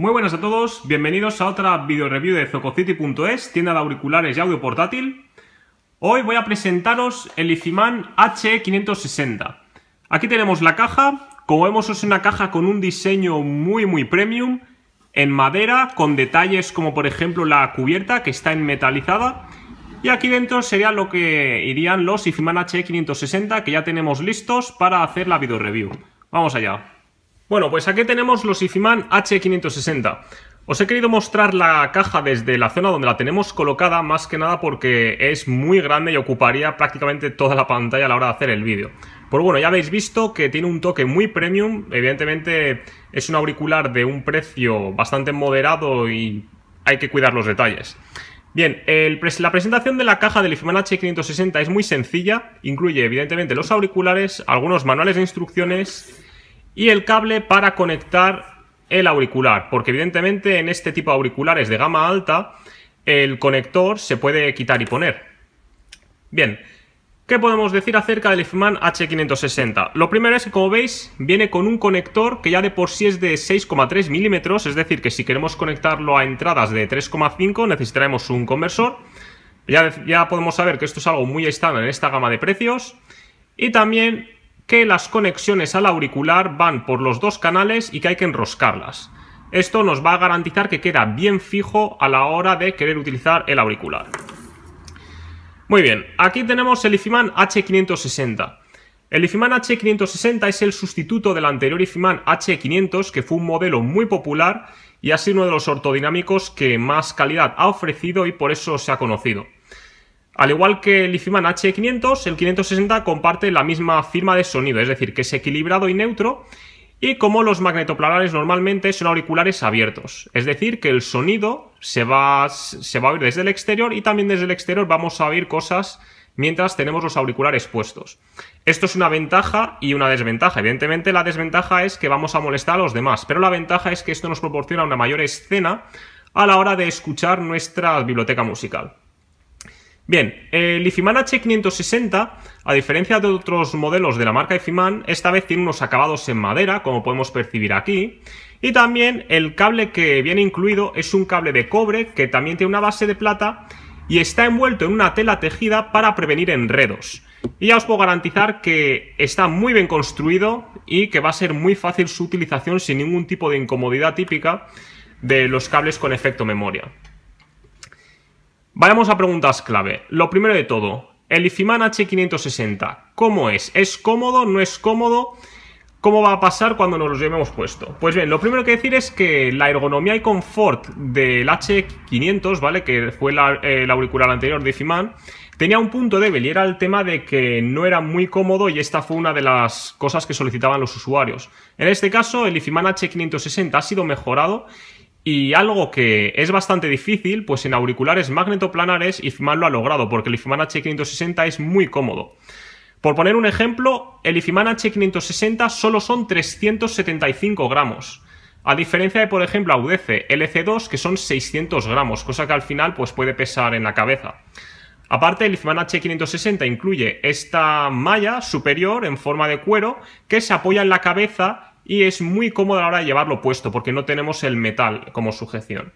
Muy buenas a todos, bienvenidos a otra video review de Zococity.es, tienda de auriculares y audio portátil. Hoy voy a presentaros el IFIMAN H560. Aquí tenemos la caja, como vemos es una caja con un diseño muy muy premium, en madera, con detalles como por ejemplo la cubierta que está en metalizada. Y aquí dentro sería lo que irían los IFIMAN H560 que ya tenemos listos para hacer la video review. Vamos allá. Bueno, pues aquí tenemos los Ifiman H560. Os he querido mostrar la caja desde la zona donde la tenemos colocada, más que nada porque es muy grande y ocuparía prácticamente toda la pantalla a la hora de hacer el vídeo. Pero pues bueno, ya habéis visto que tiene un toque muy premium, evidentemente es un auricular de un precio bastante moderado y hay que cuidar los detalles. Bien, la presentación de la caja del Ifiman H560 es muy sencilla, incluye evidentemente los auriculares, algunos manuales de instrucciones y el cable para conectar el auricular, porque evidentemente en este tipo de auriculares de gama alta el conector se puede quitar y poner. Bien, ¿qué podemos decir acerca del IFMAN H560? Lo primero es que como veis viene con un conector que ya de por sí es de 6,3 milímetros, es decir que si queremos conectarlo a entradas de 3,5 necesitaremos un conversor. Ya, ya podemos saber que esto es algo muy estándar en esta gama de precios. Y también que las conexiones al auricular van por los dos canales y que hay que enroscarlas. Esto nos va a garantizar que queda bien fijo a la hora de querer utilizar el auricular. Muy bien, aquí tenemos el IFIMAN H560. El IFIMAN H560 es el sustituto del anterior IFIMAN H500, que fue un modelo muy popular y ha sido uno de los ortodinámicos que más calidad ha ofrecido y por eso se ha conocido. Al igual que el Ifiman H500, el 560 comparte la misma firma de sonido, es decir, que es equilibrado y neutro, y como los magnetoplanares normalmente son auriculares abiertos, es decir, que el sonido se va, se va a oír desde el exterior y también desde el exterior vamos a oír cosas mientras tenemos los auriculares puestos. Esto es una ventaja y una desventaja. Evidentemente la desventaja es que vamos a molestar a los demás, pero la ventaja es que esto nos proporciona una mayor escena a la hora de escuchar nuestra biblioteca musical. Bien, el Ifiman H560, a diferencia de otros modelos de la marca Ifiman, esta vez tiene unos acabados en madera, como podemos percibir aquí. Y también el cable que viene incluido es un cable de cobre que también tiene una base de plata y está envuelto en una tela tejida para prevenir enredos. Y ya os puedo garantizar que está muy bien construido y que va a ser muy fácil su utilización sin ningún tipo de incomodidad típica de los cables con efecto memoria. Vayamos a preguntas clave. Lo primero de todo, el IFIMAN H560, ¿cómo es? ¿Es cómodo? ¿No es cómodo? ¿Cómo va a pasar cuando nos lo llevemos puesto? Pues bien, lo primero que decir es que la ergonomía y confort del H500, ¿vale? Que fue la, eh, el auricular anterior de Ifiman, tenía un punto débil y era el tema de que no era muy cómodo y esta fue una de las cosas que solicitaban los usuarios. En este caso, el Ifiman H560 ha sido mejorado y algo que es bastante difícil, pues en auriculares magnetoplanares IFMAN lo ha logrado, porque el IFMAN H560 es muy cómodo. Por poner un ejemplo, el IFIMAN H560 solo son 375 gramos. A diferencia de, por ejemplo, Audece LC2, que son 600 gramos, cosa que al final pues, puede pesar en la cabeza. Aparte, el IFIMAN H560 incluye esta malla superior en forma de cuero que se apoya en la cabeza y es muy cómodo a la hora de llevarlo puesto porque no tenemos el metal como sujeción.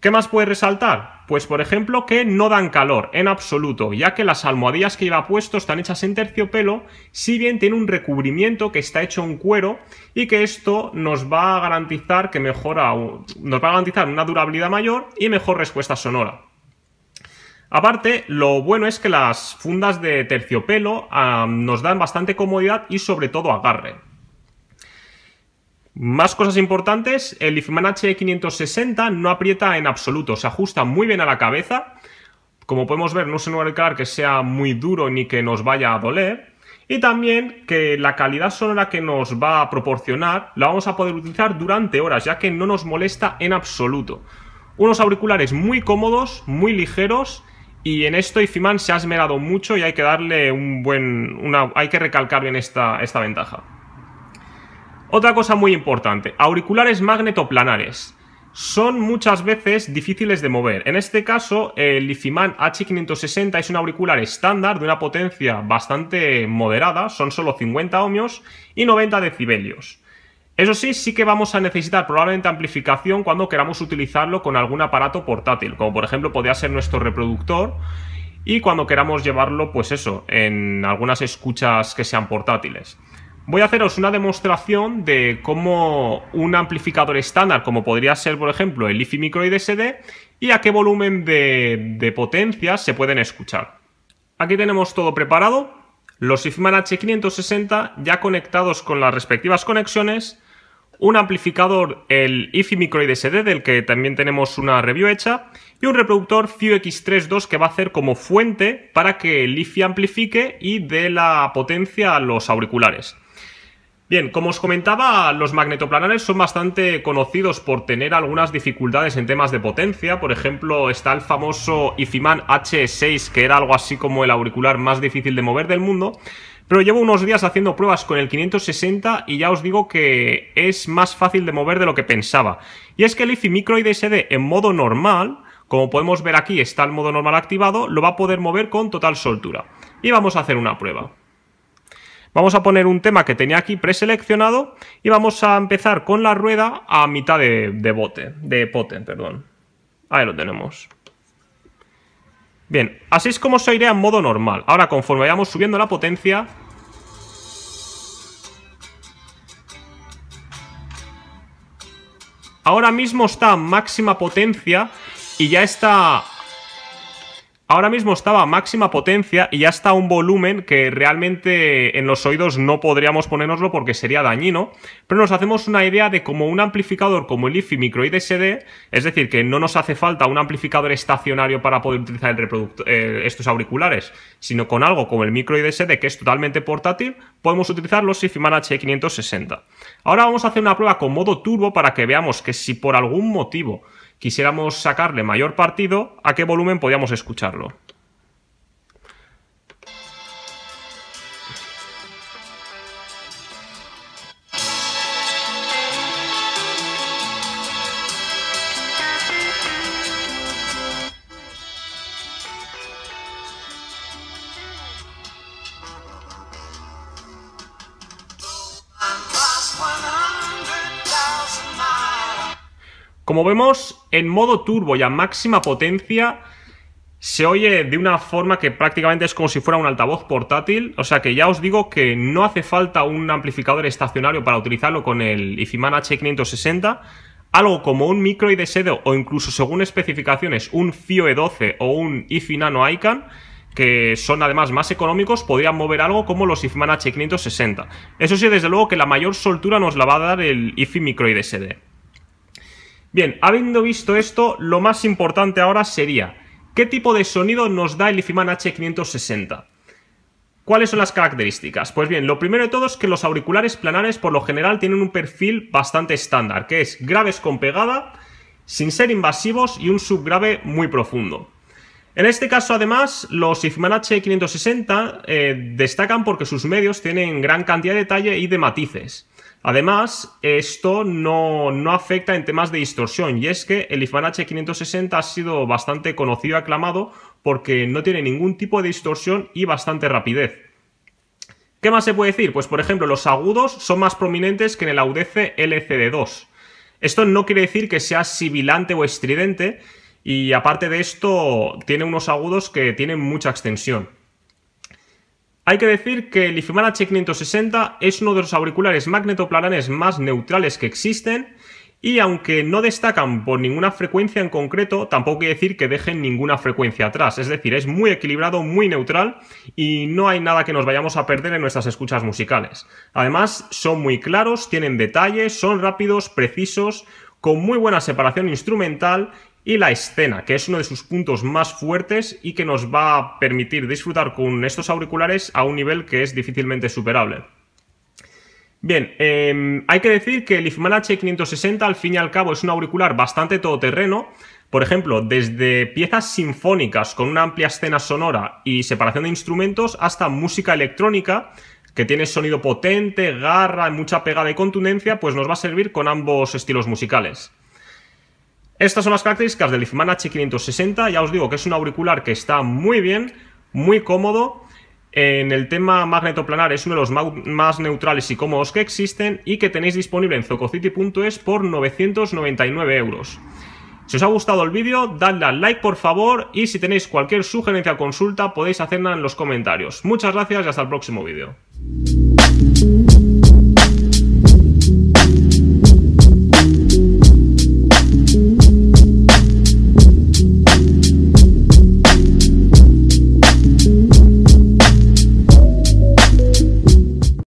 ¿Qué más puede resaltar? Pues por ejemplo que no dan calor en absoluto, ya que las almohadillas que lleva puesto están hechas en terciopelo, si bien tiene un recubrimiento que está hecho en cuero y que esto nos va a garantizar que mejora, nos va a garantizar una durabilidad mayor y mejor respuesta sonora. Aparte, lo bueno es que las fundas de terciopelo nos dan bastante comodidad y sobre todo agarre. Más cosas importantes, el IFIMAN H560 no aprieta en absoluto, se ajusta muy bien a la cabeza. Como podemos ver, no se nos va a declarar que sea muy duro ni que nos vaya a doler. Y también que la calidad sonora que nos va a proporcionar la vamos a poder utilizar durante horas, ya que no nos molesta en absoluto. Unos auriculares muy cómodos, muy ligeros y en esto Ifiman se ha esmerado mucho y hay que darle un buen. hay que recalcar bien esta, esta ventaja. Otra cosa muy importante, auriculares magnetoplanares. Son muchas veces difíciles de mover. En este caso, el Ifiman H560 es un auricular estándar de una potencia bastante moderada, son solo 50 ohmios y 90 decibelios. Eso sí, sí que vamos a necesitar probablemente amplificación cuando queramos utilizarlo con algún aparato portátil, como por ejemplo podría ser nuestro reproductor y cuando queramos llevarlo, pues eso, en algunas escuchas que sean portátiles voy a haceros una demostración de cómo un amplificador estándar, como podría ser, por ejemplo, el IFI Micro SD, y a qué volumen de, potencia se pueden escuchar. Aquí tenemos todo preparado, los IFMAN H560 ya conectados con las respectivas conexiones, un amplificador, el IFI Micro SD, del que también tenemos una review hecha, y un reproductor x 32 que va a hacer como fuente para que el IFI amplifique y dé la potencia a los auriculares. Bien, como os comentaba, los magnetoplanares son bastante conocidos por tener algunas dificultades en temas de potencia. Por ejemplo, está el famoso Ifiman H6, que era algo así como el auricular más difícil de mover del mundo. Pero llevo unos días haciendo pruebas con el 560 y ya os digo que es más fácil de mover de lo que pensaba. Y es que el IFI Microid SD en modo normal, como podemos ver aquí está el modo normal activado, lo va a poder mover con total soltura. Y vamos a hacer una prueba. Vamos a poner un tema que tenía aquí preseleccionado y vamos a empezar con la rueda a mitad de, bote, de pote, perdón. Ahí lo tenemos. Bien, así es como se iré en modo normal. Ahora, conforme vayamos subiendo la potencia... Ahora mismo está máxima potencia y ya está ahora mismo estaba a máxima potencia y ya está un volumen que realmente en los oídos no podríamos ponernoslo porque sería dañino, pero nos hacemos una idea de cómo un amplificador como el IFI micro SD, es decir, que no nos hace falta un amplificador estacionario para poder utilizar eh, estos auriculares, sino con algo como el micro SD que es totalmente portátil, podemos utilizar los IFI h 560. Ahora vamos a hacer una prueba con modo turbo para que veamos que si por algún motivo quisiéramos sacarle mayor partido, ¿a qué volumen podíamos escucharlo? Como vemos, en modo turbo y a máxima potencia se oye de una forma que prácticamente es como si fuera un altavoz portátil, o sea que ya os digo que no hace falta un amplificador estacionario para utilizarlo con el Ifiman H560, algo como un micro IDSD o incluso según especificaciones un FIO e 12 o un IFI Nano ICANN, que son además más económicos, podrían mover algo como los IFIMAN H560. Eso sí, desde luego que la mayor soltura nos la va a dar el IFI micro IDSD. Bien, habiendo visto esto, lo más importante ahora sería ¿qué tipo de sonido nos da el IFIMAN H560? ¿Cuáles son las características? Pues bien, lo primero de todo es que los auriculares planares por lo general tienen un perfil bastante estándar, que es graves con pegada, sin ser invasivos y un subgrave muy profundo. En este caso, además, los IFIMAN H560 eh, destacan porque sus medios tienen gran cantidad de detalle y de matices. Además, esto no, afecta en temas de distorsión, y es que el IFAN H560 ha sido bastante conocido y aclamado porque no tiene ningún tipo de distorsión y bastante rapidez. ¿Qué más se puede decir? Pues por ejemplo, los agudos son más prominentes que en el AUDC LCD2. Esto no quiere decir que sea sibilante o estridente, y aparte de esto, tiene unos agudos que tienen mucha extensión. Hay que decir que el Ifimana H560 es uno de los auriculares magnetoplanes más neutrales que existen y aunque no destacan por ninguna frecuencia en concreto, tampoco quiere decir que dejen ninguna frecuencia atrás. Es decir, es muy equilibrado, muy neutral y no hay nada que nos vayamos a perder en nuestras escuchas musicales. Además, son muy claros, tienen detalles, son rápidos, precisos, con muy buena separación instrumental y la escena, que es uno de sus puntos más fuertes y que nos va a permitir disfrutar con estos auriculares a un nivel que es difícilmente superable. Bien, em, hay que decir que el IFMAN H560 al fin y al cabo es un auricular bastante todoterreno. Por ejemplo, desde piezas sinfónicas con una amplia escena sonora y separación de instrumentos hasta música electrónica, que tiene sonido potente, garra, mucha pegada y contundencia, pues nos va a servir con ambos estilos musicales. Estas son las características del Ifman H560. Ya os digo que es un auricular que está muy bien, muy cómodo. En el tema magnetoplanar es uno de los más neutrales y cómodos que existen y que tenéis disponible en zococity.es por 999 euros. Si os ha gustado el vídeo, dadle al like por favor y si tenéis cualquier sugerencia o consulta podéis hacerla en los comentarios. Muchas gracias y hasta el próximo vídeo.